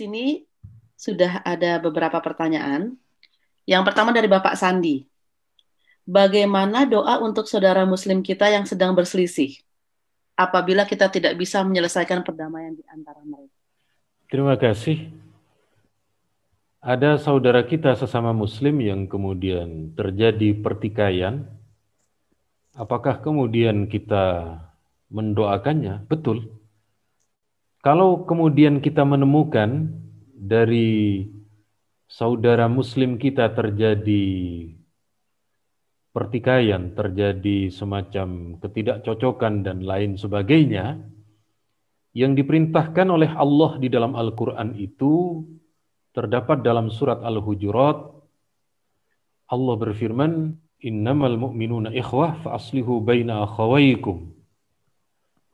sini sudah ada beberapa pertanyaan. Yang pertama dari Bapak Sandi. Bagaimana doa untuk saudara muslim kita yang sedang berselisih apabila kita tidak bisa menyelesaikan perdamaian di antara mereka? Terima kasih. Ada saudara kita sesama muslim yang kemudian terjadi pertikaian. Apakah kemudian kita mendoakannya? Betul. Kalau kemudian kita menemukan dari saudara muslim kita terjadi pertikaian, terjadi semacam ketidakcocokan dan lain sebagainya, yang diperintahkan oleh Allah di dalam Al-Quran itu terdapat dalam surat Al-Hujurat. Allah berfirman, Innamal mu'minuna ikhwah fa'aslihu baina akhawaikum.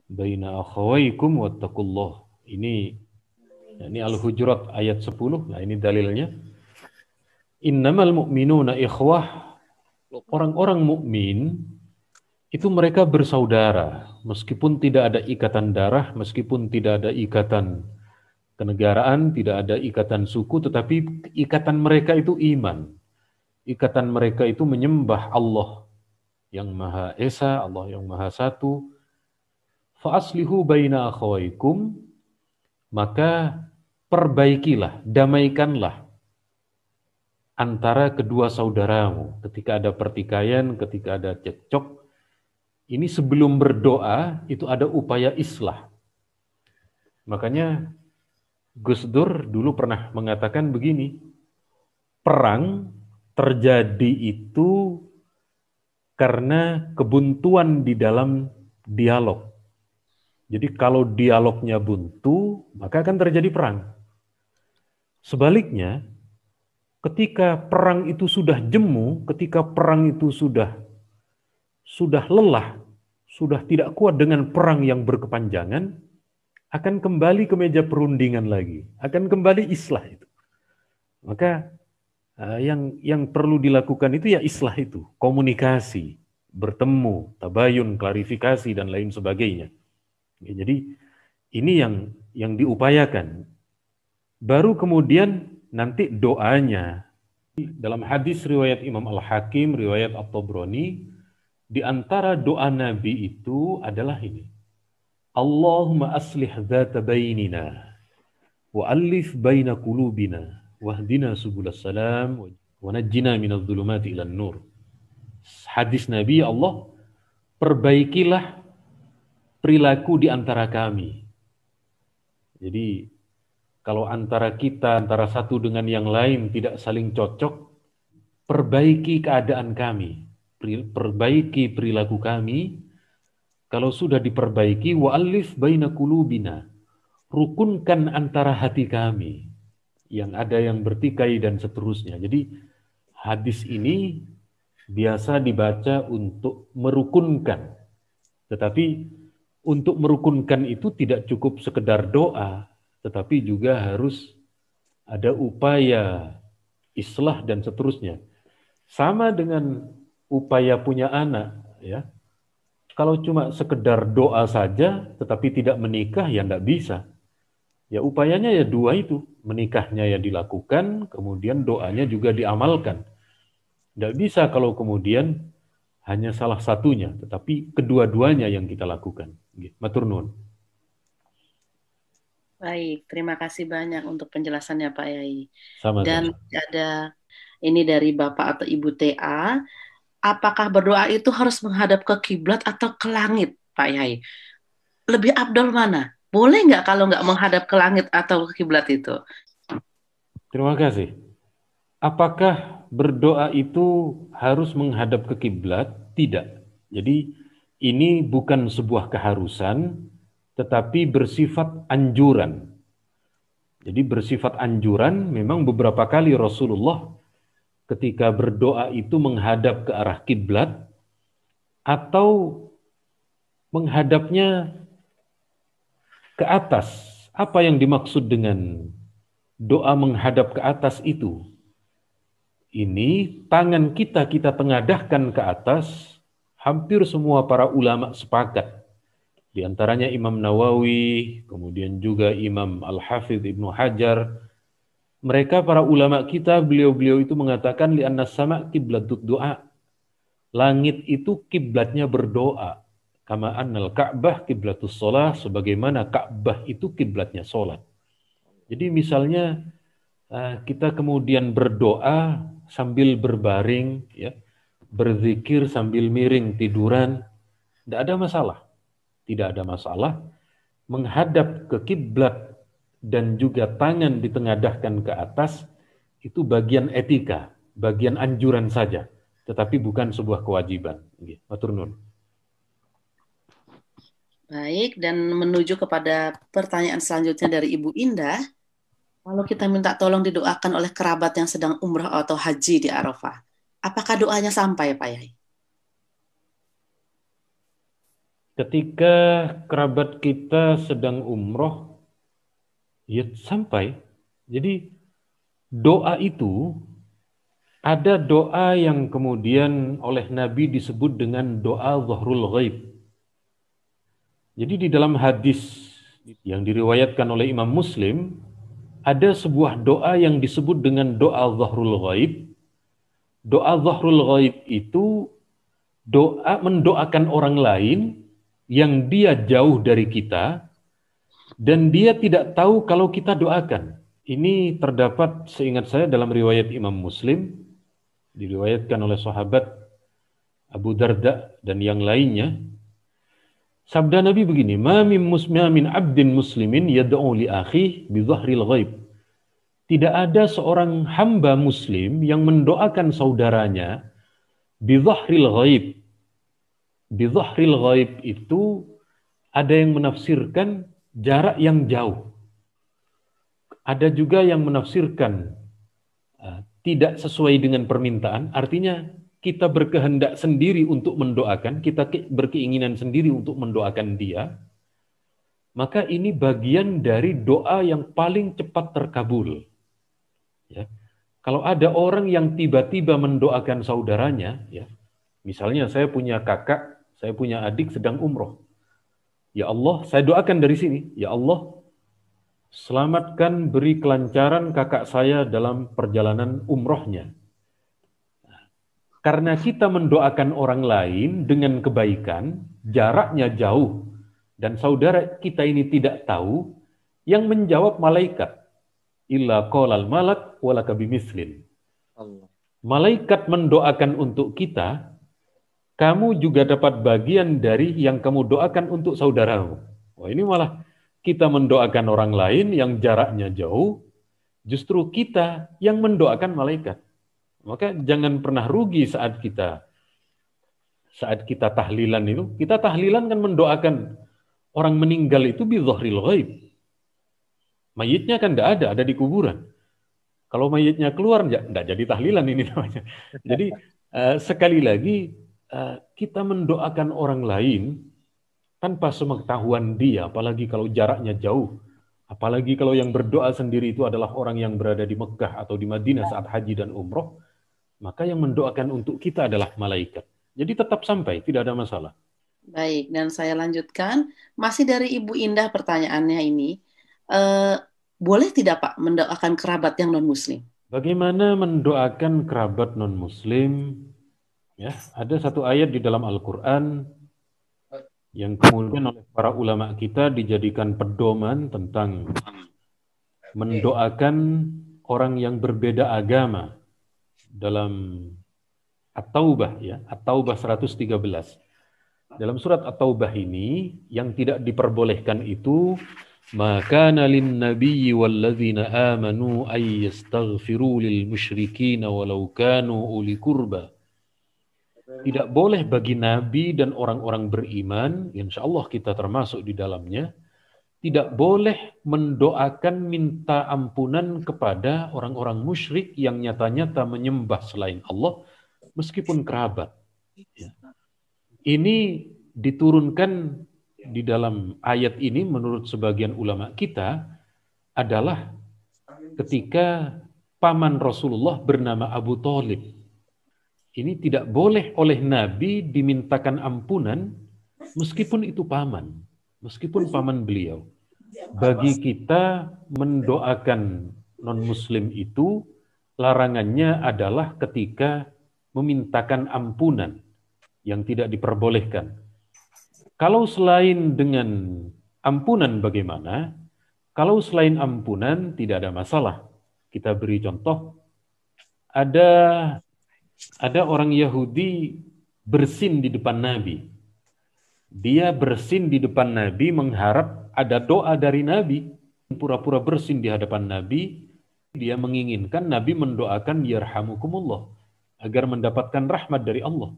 Baina akhawaikum wattaqullah. Ini ini Al-Hujurat ayat 10. Nah, ini dalilnya. Innamal mu'minuna ikhwah. Orang-orang mukmin itu mereka bersaudara, meskipun tidak ada ikatan darah, meskipun tidak ada ikatan kenegaraan, tidak ada ikatan suku, tetapi ikatan mereka itu iman. Ikatan mereka itu menyembah Allah yang Maha Esa, Allah yang Maha Satu. Fa'aslihu baina akhawaikum maka perbaikilah, damaikanlah antara kedua saudaramu ketika ada pertikaian, ketika ada cekcok. Ini sebelum berdoa itu ada upaya islah. Makanya Gus Dur dulu pernah mengatakan begini, perang terjadi itu karena kebuntuan di dalam dialog. Jadi kalau dialognya buntu, maka akan terjadi perang. Sebaliknya, ketika perang itu sudah jemu, ketika perang itu sudah sudah lelah, sudah tidak kuat dengan perang yang berkepanjangan, akan kembali ke meja perundingan lagi, akan kembali islah itu. Maka eh, yang yang perlu dilakukan itu ya islah itu, komunikasi, bertemu, tabayun, klarifikasi dan lain sebagainya. Ya, jadi ini yang yang diupayakan. Baru kemudian nanti doanya dalam hadis riwayat Imam Al-Hakim, riwayat At-Tabrani, di antara doa Nabi itu adalah ini. Allahumma aslih dzata bainina wa alif baina kulubina, wahdina subulas salam wa najjina minal dhulumati ilan nur. Hadis Nabi Allah, perbaikilah perilaku di antara kami. Jadi kalau antara kita, antara satu dengan yang lain tidak saling cocok, perbaiki keadaan kami, perbaiki perilaku kami. Kalau sudah diperbaiki, wa'alif baina kulubina, rukunkan antara hati kami, yang ada yang bertikai dan seterusnya. Jadi hadis ini biasa dibaca untuk merukunkan. Tetapi untuk merukunkan itu tidak cukup sekedar doa, tetapi juga harus ada upaya islah dan seterusnya. Sama dengan upaya punya anak, ya. Kalau cuma sekedar doa saja, tetapi tidak menikah, ya tidak bisa. Ya upayanya ya dua itu, menikahnya yang dilakukan, kemudian doanya juga diamalkan. Tidak bisa kalau kemudian hanya salah satunya, tetapi kedua-duanya yang kita lakukan. Gitu. Matur nuwun. Baik, terima kasih banyak untuk penjelasannya Pak Yai. Sama, Dan ada ini dari Bapak atau Ibu TA, apakah berdoa itu harus menghadap ke kiblat atau ke langit, Pak Yai? Lebih abdul mana? Boleh nggak kalau nggak menghadap ke langit atau ke kiblat itu? Terima kasih. Apakah berdoa itu harus menghadap ke kiblat? Tidak. Jadi ini bukan sebuah keharusan, tetapi bersifat anjuran. Jadi bersifat anjuran memang beberapa kali Rasulullah ketika berdoa itu menghadap ke arah kiblat atau menghadapnya ke atas. Apa yang dimaksud dengan doa menghadap ke atas itu? Ini tangan kita kita tengadahkan ke atas, hampir semua para ulama sepakat. Di antaranya Imam Nawawi, kemudian juga Imam Al-Hafidh Ibnu Hajar. Mereka para ulama kita, beliau-beliau itu mengatakan li'anna sama kiblatud doa. Langit itu kiblatnya berdoa. Kama annal Ka'bah kiblatus sholah, sebagaimana Ka'bah itu kiblatnya sholat. Jadi misalnya eh, kita kemudian berdoa sambil berbaring, ya, berzikir sambil miring tiduran, tidak ada masalah. Tidak ada masalah menghadap ke kiblat dan juga tangan ditengadahkan ke atas itu bagian etika, bagian anjuran saja, tetapi bukan sebuah kewajiban. Matur nun. Baik, dan menuju kepada pertanyaan selanjutnya dari Ibu Indah. Kalau kita minta tolong didoakan oleh kerabat yang sedang umrah atau haji di Arafah, Apakah doanya sampai, Pak Yai? Ketika kerabat kita sedang umroh, ya sampai. Jadi doa itu ada doa yang kemudian oleh Nabi disebut dengan doa zahrul ghaib. Jadi di dalam hadis yang diriwayatkan oleh Imam Muslim, ada sebuah doa yang disebut dengan doa zahrul ghaib doa zahrul ghaib itu doa mendoakan orang lain yang dia jauh dari kita dan dia tidak tahu kalau kita doakan. Ini terdapat seingat saya dalam riwayat Imam Muslim diriwayatkan oleh sahabat Abu Darda dan yang lainnya. Sabda Nabi begini, "Ma min abdin muslimin yad'u li akhi bi dhahril ghaib." Tidak ada seorang hamba muslim yang mendoakan saudaranya bidhahril ghaib. Bidhahril ghaib itu ada yang menafsirkan jarak yang jauh. Ada juga yang menafsirkan uh, tidak sesuai dengan permintaan, artinya kita berkehendak sendiri untuk mendoakan, kita berkeinginan sendiri untuk mendoakan dia, maka ini bagian dari doa yang paling cepat terkabul. Ya. Kalau ada orang yang tiba-tiba mendoakan saudaranya, ya, misalnya saya punya kakak, saya punya adik sedang umroh. Ya Allah, saya doakan dari sini. Ya Allah, selamatkan beri kelancaran kakak saya dalam perjalanan umrohnya. Karena kita mendoakan orang lain dengan kebaikan, jaraknya jauh, dan saudara kita ini tidak tahu, yang menjawab malaikat illa qolal malak walaka bimislin. Allah. Malaikat mendoakan untuk kita, kamu juga dapat bagian dari yang kamu doakan untuk saudaramu. Wah, ini malah kita mendoakan orang lain yang jaraknya jauh, justru kita yang mendoakan malaikat. Maka jangan pernah rugi saat kita saat kita tahlilan itu, kita tahlilan kan mendoakan orang meninggal itu bi ghaib. Mayitnya kan tidak ada, ada di kuburan. Kalau mayitnya keluar, tidak jadi tahlilan ini namanya. Jadi eh, sekali lagi eh, kita mendoakan orang lain tanpa semengetahuan dia, apalagi kalau jaraknya jauh. Apalagi kalau yang berdoa sendiri itu adalah orang yang berada di Mekah atau di Madinah iya. saat haji dan umroh, maka yang mendoakan untuk kita adalah malaikat. Jadi tetap sampai, tidak ada masalah. Baik, dan saya lanjutkan. Masih dari Ibu Indah pertanyaannya ini uh, boleh tidak Pak mendoakan kerabat yang non Muslim? Bagaimana mendoakan kerabat non Muslim? Ya, ada satu ayat di dalam Al-Quran yang kemudian oleh para ulama kita dijadikan pedoman tentang mendoakan orang yang berbeda agama dalam At-Taubah ya, At-Taubah 113. Dalam surat At-Taubah ini yang tidak diperbolehkan itu ما كان للنبي والذين آمنوا أن يستغفروا للمشركين ولو كانوا أولي kurba tidak boleh bagi nabi dan orang-orang beriman, insya Allah kita termasuk di dalamnya, tidak boleh mendoakan minta ampunan kepada orang-orang musyrik yang nyata-nyata menyembah selain Allah, meskipun kerabat. Ya. Ini diturunkan di dalam ayat ini menurut sebagian ulama kita adalah ketika paman Rasulullah bernama Abu Talib. Ini tidak boleh oleh Nabi dimintakan ampunan meskipun itu paman, meskipun paman beliau. Bagi kita mendoakan non-muslim itu larangannya adalah ketika memintakan ampunan yang tidak diperbolehkan kalau selain dengan ampunan bagaimana? Kalau selain ampunan tidak ada masalah. Kita beri contoh ada ada orang Yahudi bersin di depan Nabi. Dia bersin di depan Nabi mengharap ada doa dari Nabi. Pura-pura bersin di hadapan Nabi, dia menginginkan Nabi mendoakan yarhamukumullah agar mendapatkan rahmat dari Allah.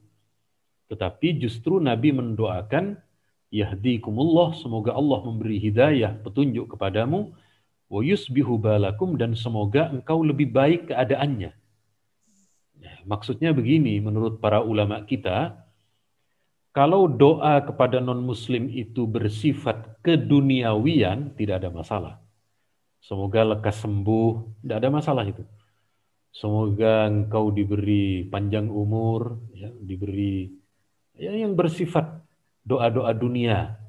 Tetapi justru Nabi mendoakan yahdikumullah semoga Allah memberi hidayah petunjuk kepadamu wa yusbihu balakum dan semoga engkau lebih baik keadaannya. Ya, maksudnya begini menurut para ulama kita, kalau doa kepada non-muslim itu bersifat keduniawian, tidak ada masalah. Semoga lekas sembuh, tidak ada masalah itu. Semoga engkau diberi panjang umur, ya, diberi ya, yang bersifat doa-doa dunia.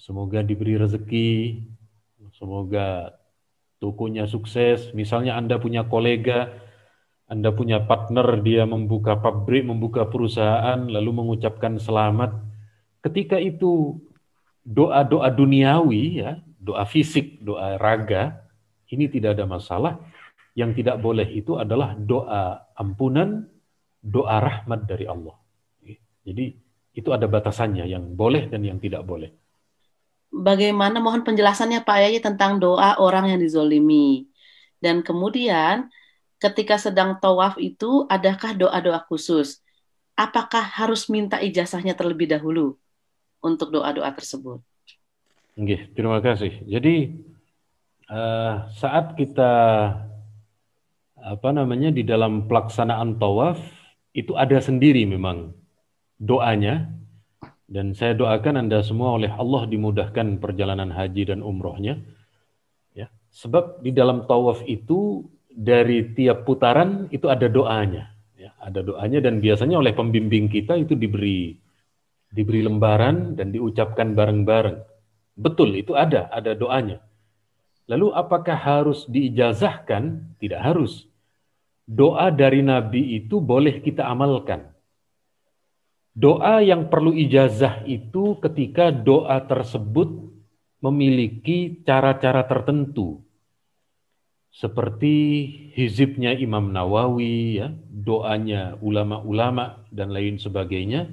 Semoga diberi rezeki, semoga tokonya sukses. Misalnya Anda punya kolega, Anda punya partner, dia membuka pabrik, membuka perusahaan, lalu mengucapkan selamat. Ketika itu doa-doa duniawi, ya, doa fisik, doa raga, ini tidak ada masalah. Yang tidak boleh itu adalah doa ampunan, doa rahmat dari Allah. Jadi itu ada batasannya yang boleh dan yang tidak boleh. Bagaimana mohon penjelasannya Pak Yayi tentang doa orang yang dizolimi. Dan kemudian ketika sedang tawaf itu adakah doa-doa khusus? Apakah harus minta ijazahnya terlebih dahulu untuk doa-doa tersebut? Oke, terima kasih. Jadi uh, saat kita apa namanya di dalam pelaksanaan tawaf itu ada sendiri memang doanya dan saya doakan Anda semua oleh Allah dimudahkan perjalanan haji dan umrohnya. Ya, sebab di dalam tawaf itu dari tiap putaran itu ada doanya. Ya, ada doanya dan biasanya oleh pembimbing kita itu diberi diberi lembaran dan diucapkan bareng-bareng. Betul, itu ada, ada doanya. Lalu apakah harus diijazahkan? Tidak harus. Doa dari Nabi itu boleh kita amalkan Doa yang perlu ijazah itu ketika doa tersebut memiliki cara-cara tertentu. Seperti hizibnya Imam Nawawi, ya, doanya ulama-ulama dan lain sebagainya,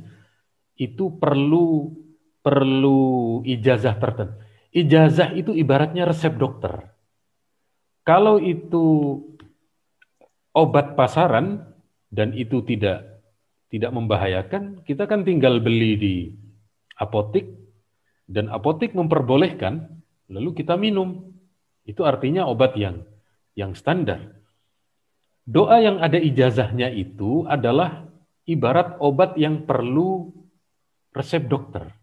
itu perlu perlu ijazah tertentu. Ijazah itu ibaratnya resep dokter. Kalau itu obat pasaran dan itu tidak tidak membahayakan, kita kan tinggal beli di apotik dan apotik memperbolehkan, lalu kita minum. Itu artinya obat yang yang standar. Doa yang ada ijazahnya itu adalah ibarat obat yang perlu resep dokter.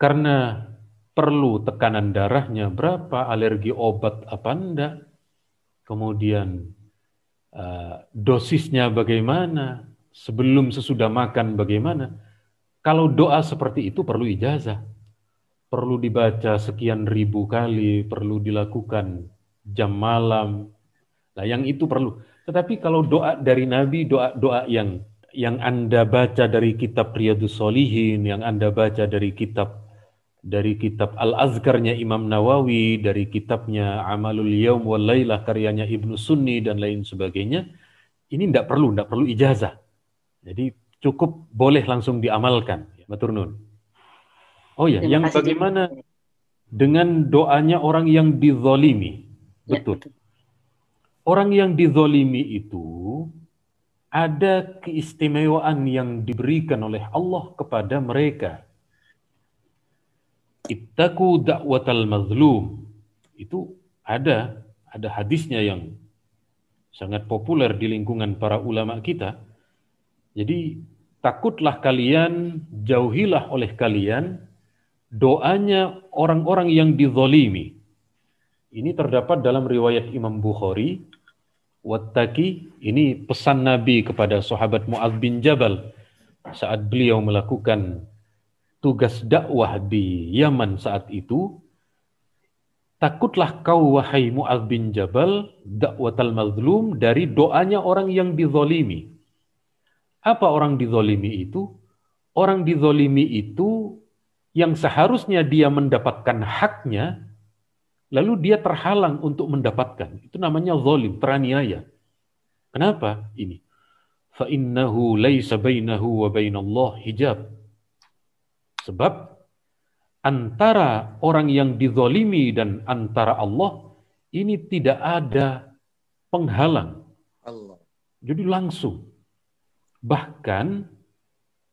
Karena perlu tekanan darahnya berapa, alergi obat apa enggak, kemudian eh, dosisnya bagaimana, sebelum sesudah makan bagaimana? Kalau doa seperti itu perlu ijazah. Perlu dibaca sekian ribu kali, perlu dilakukan jam malam. Nah, yang itu perlu. Tetapi kalau doa dari Nabi, doa-doa yang yang Anda baca dari kitab Riyadus Solihin, yang Anda baca dari kitab dari kitab Al-Azkarnya Imam Nawawi, dari kitabnya Amalul Yaum wal Lailah karyanya Ibnu Sunni dan lain sebagainya, ini tidak perlu, tidak perlu ijazah. Jadi cukup boleh langsung diamalkan, ya. Maturnun. Oh ya, yang bagaimana juga. dengan doanya orang yang dizolimi? Betul. Ya, betul. Orang yang dizolimi itu ada keistimewaan yang diberikan oleh Allah kepada mereka. Ittaku da'watal mazlum. Itu ada, ada hadisnya yang sangat populer di lingkungan para ulama kita jadi takutlah kalian, jauhilah oleh kalian doanya orang-orang yang dizolimi. Ini terdapat dalam riwayat Imam Bukhari. Wattaki, ini pesan Nabi kepada sahabat Mu'ad bin Jabal saat beliau melakukan tugas dakwah di Yaman saat itu. Takutlah kau wahai Mu'ad bin Jabal dakwatal mazlum dari doanya orang yang dizolimi. Apa orang dizolimi itu? Orang dizolimi itu yang seharusnya dia mendapatkan haknya, lalu dia terhalang untuk mendapatkan. Itu namanya zolim, teraniaya. Kenapa ini? فَإِنَّهُ لَيْسَ بَيْنَهُ وَبَيْنَ اللَّهِ hijab. Sebab antara orang yang dizolimi dan antara Allah ini tidak ada penghalang. Jadi langsung. Bahkan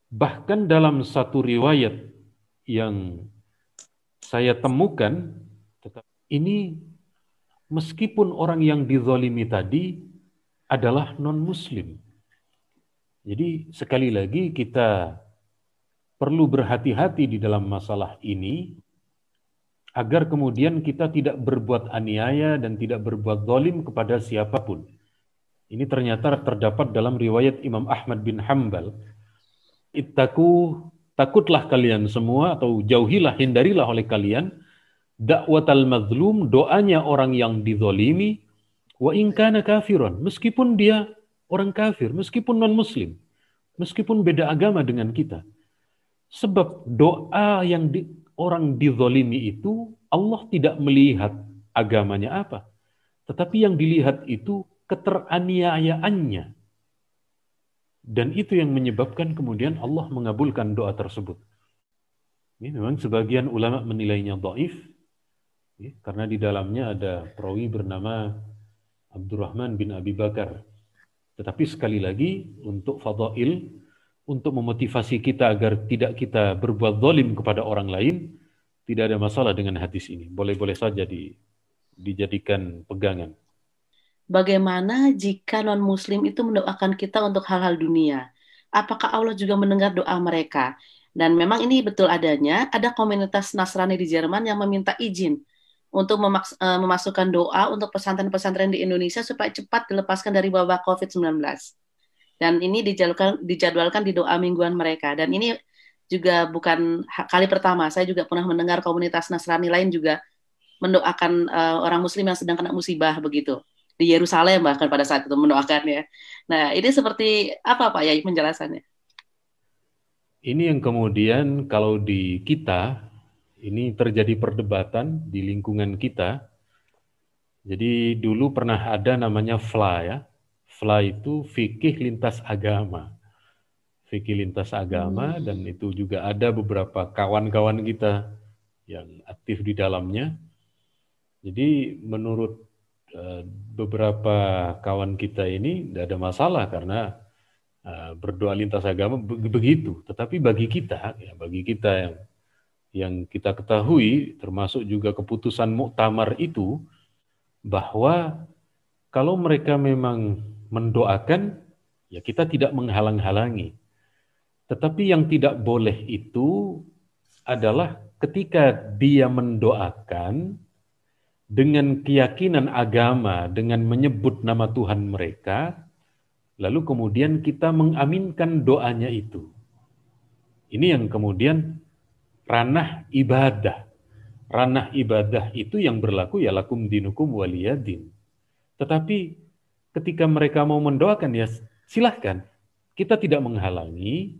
bahkan dalam satu riwayat yang saya temukan ini meskipun orang yang dizalimi tadi adalah non muslim. Jadi sekali lagi kita perlu berhati-hati di dalam masalah ini agar kemudian kita tidak berbuat aniaya dan tidak berbuat zalim kepada siapapun. Ini ternyata terdapat dalam riwayat Imam Ahmad bin Hambal. Ittaku takutlah kalian semua atau jauhilah hindarilah oleh kalian dakwatal mazlum doanya orang yang dizolimi wa ingkana kafiron meskipun dia orang kafir meskipun non muslim meskipun beda agama dengan kita sebab doa yang di, orang dizolimi itu Allah tidak melihat agamanya apa tetapi yang dilihat itu keteraniayaannya. Dan itu yang menyebabkan kemudian Allah mengabulkan doa tersebut. Ini memang sebagian ulama menilainya doif, ya, karena di dalamnya ada perawi bernama Abdurrahman bin Abi Bakar. Tetapi sekali lagi untuk fadha'il, untuk memotivasi kita agar tidak kita berbuat zalim kepada orang lain, tidak ada masalah dengan hadis ini. Boleh-boleh saja di, dijadikan pegangan bagaimana jika non-muslim itu mendoakan kita untuk hal-hal dunia? Apakah Allah juga mendengar doa mereka? Dan memang ini betul adanya, ada komunitas Nasrani di Jerman yang meminta izin untuk eh, memasukkan doa untuk pesantren-pesantren di Indonesia supaya cepat dilepaskan dari wabah COVID-19. Dan ini dijadwalkan, dijadwalkan di doa mingguan mereka. Dan ini juga bukan kali pertama, saya juga pernah mendengar komunitas Nasrani lain juga mendoakan uh, orang Muslim yang sedang kena musibah begitu di Yerusalem bahkan pada saat itu mendoakannya. Nah, ini seperti apa Pak Yai penjelasannya? Ini yang kemudian kalau di kita ini terjadi perdebatan di lingkungan kita. Jadi dulu pernah ada namanya FLA ya. FLA itu fikih lintas agama. Fikih lintas agama hmm. dan itu juga ada beberapa kawan-kawan kita yang aktif di dalamnya. Jadi menurut Eh, beberapa kawan kita ini tidak ada masalah karena eh, berdoa lintas agama begitu. Tetapi bagi kita, ya bagi kita yang yang kita ketahui, termasuk juga keputusan muktamar itu, bahwa kalau mereka memang mendoakan, ya kita tidak menghalang-halangi. Tetapi yang tidak boleh itu adalah ketika dia mendoakan, dengan keyakinan agama, dengan menyebut nama Tuhan mereka, lalu kemudian kita mengaminkan doanya itu. Ini yang kemudian ranah ibadah. Ranah ibadah itu yang berlaku ya lakum dinukum waliyadin. Tetapi ketika mereka mau mendoakan ya silahkan. Kita tidak menghalangi,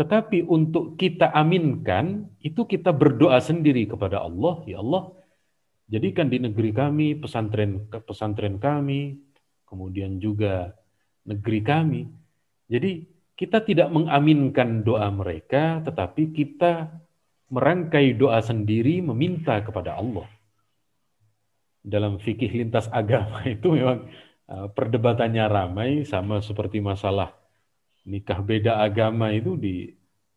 tetapi untuk kita aminkan itu kita berdoa sendiri kepada Allah, ya Allah, jadikan di negeri kami, pesantren pesantren kami, kemudian juga negeri kami. Jadi kita tidak mengaminkan doa mereka, tetapi kita merangkai doa sendiri meminta kepada Allah. Dalam fikih lintas agama itu memang e, perdebatannya ramai sama seperti masalah nikah beda agama itu di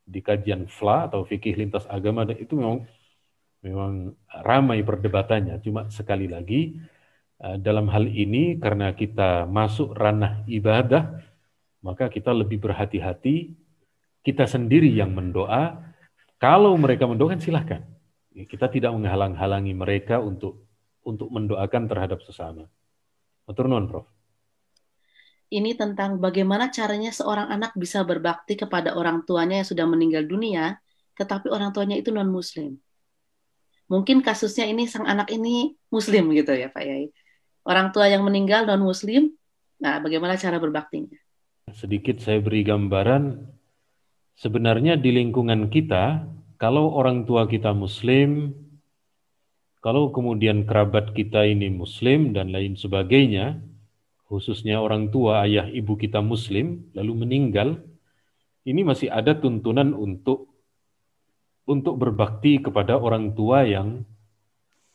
di kajian FLA atau fikih lintas agama itu memang memang ramai perdebatannya. Cuma sekali lagi eh, dalam hal ini karena kita masuk ranah ibadah, maka kita lebih berhati-hati. Kita sendiri yang mendoa. Kalau mereka mendoakan silahkan. Ya, kita tidak menghalang-halangi mereka untuk untuk mendoakan terhadap sesama. Matur nuwun, Prof. Ini tentang bagaimana caranya seorang anak bisa berbakti kepada orang tuanya yang sudah meninggal dunia, tetapi orang tuanya itu non-muslim mungkin kasusnya ini sang anak ini muslim gitu ya Pak Yai. Orang tua yang meninggal non muslim, nah bagaimana cara berbaktinya? Sedikit saya beri gambaran sebenarnya di lingkungan kita kalau orang tua kita muslim, kalau kemudian kerabat kita ini muslim dan lain sebagainya, khususnya orang tua, ayah, ibu kita muslim lalu meninggal, ini masih ada tuntunan untuk untuk berbakti kepada orang tua yang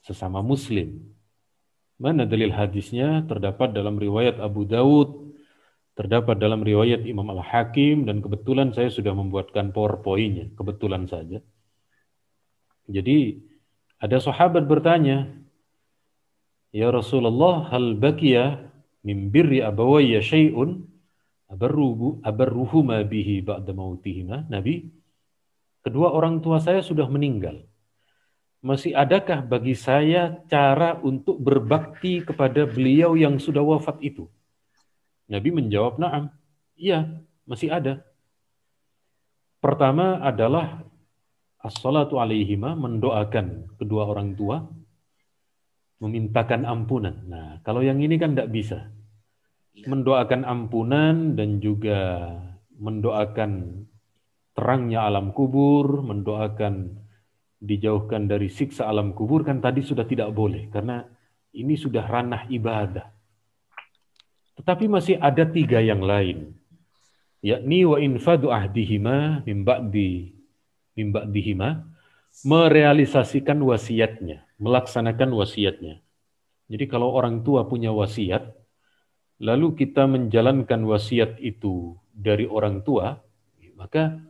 sesama muslim. Mana dalil hadisnya terdapat dalam riwayat Abu Dawud, terdapat dalam riwayat Imam Al-Hakim, dan kebetulan saya sudah membuatkan powerpoint-nya, kebetulan saja. Jadi ada sahabat bertanya, Ya Rasulullah, hal bakiyah min birri abawayya syai'un abarruhuma bihi ba'da mautihima. Nabi, Kedua orang tua saya sudah meninggal. Masih adakah bagi saya cara untuk berbakti kepada beliau yang sudah wafat itu? Nabi menjawab, "Na'am." Iya, masih ada. Pertama adalah as-salatu alaihima mendoakan kedua orang tua memintakan ampunan. Nah, kalau yang ini kan tidak bisa. Iya. Mendoakan ampunan dan juga mendoakan terangnya alam kubur, mendoakan dijauhkan dari siksa alam kubur kan tadi sudah tidak boleh karena ini sudah ranah ibadah. Tetapi masih ada tiga yang lain. Yakni wa infadu ahdihima mimba'di mimba'dihima merealisasikan wasiatnya, melaksanakan wasiatnya. Jadi kalau orang tua punya wasiat, lalu kita menjalankan wasiat itu dari orang tua, maka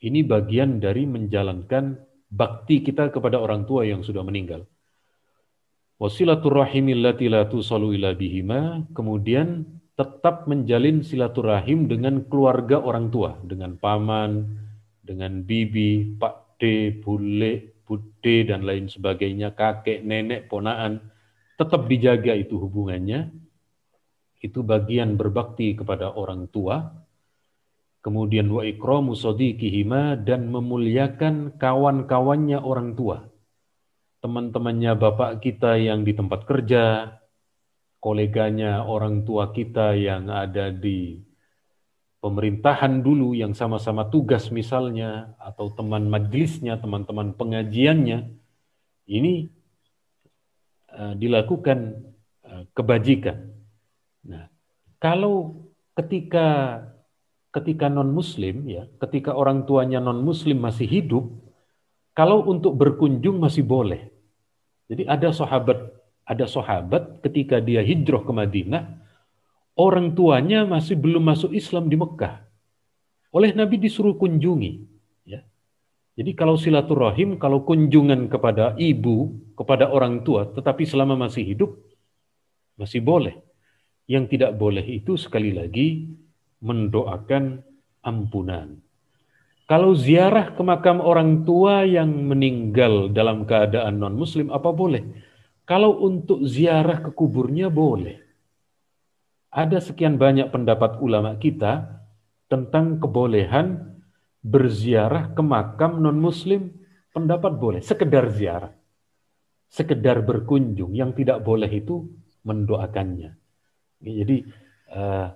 ini bagian dari menjalankan bakti kita kepada orang tua yang sudah meninggal. la tusalu ila kemudian tetap menjalin silaturahim dengan keluarga orang tua, dengan paman, dengan bibi, pak d, bule, bude, dan lain sebagainya, kakek, nenek, ponaan, tetap dijaga itu hubungannya. Itu bagian berbakti kepada orang tua, Kemudian wa ikramu sadiqihima dan memuliakan kawan-kawannya orang tua. Teman-temannya bapak kita yang di tempat kerja, koleganya orang tua kita yang ada di pemerintahan dulu yang sama-sama tugas misalnya atau teman majelisnya, teman-teman pengajiannya. Ini eh, dilakukan eh, kebajikan. Nah, kalau ketika ketika non-muslim ya, ketika orang tuanya non-muslim masih hidup, kalau untuk berkunjung masih boleh. Jadi ada sahabat, ada sahabat ketika dia hijrah ke Madinah, orang tuanya masih belum masuk Islam di Mekah. Oleh Nabi disuruh kunjungi. Ya. Jadi kalau silaturahim, kalau kunjungan kepada ibu, kepada orang tua, tetapi selama masih hidup, masih boleh. Yang tidak boleh itu sekali lagi mendoakan ampunan. Kalau ziarah ke makam orang tua yang meninggal dalam keadaan non-muslim, apa boleh? Kalau untuk ziarah ke kuburnya, boleh. Ada sekian banyak pendapat ulama kita tentang kebolehan berziarah ke makam non-muslim. Pendapat boleh, sekedar ziarah. Sekedar berkunjung, yang tidak boleh itu mendoakannya. Jadi, uh,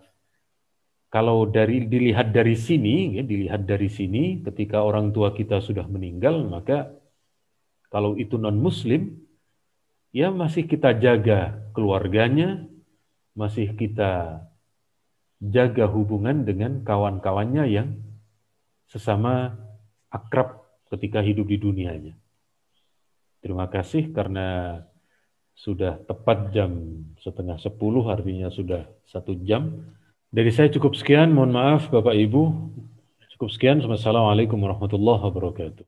kalau dari dilihat dari sini, ya, dilihat dari sini, ketika orang tua kita sudah meninggal, maka kalau itu non Muslim, ya masih kita jaga keluarganya, masih kita jaga hubungan dengan kawan-kawannya yang sesama akrab ketika hidup di dunianya. Terima kasih karena sudah tepat jam setengah sepuluh, artinya sudah satu jam. Dari saya cukup sekian, mohon maaf Bapak Ibu. Cukup sekian, Wassalamualaikum warahmatullahi wabarakatuh.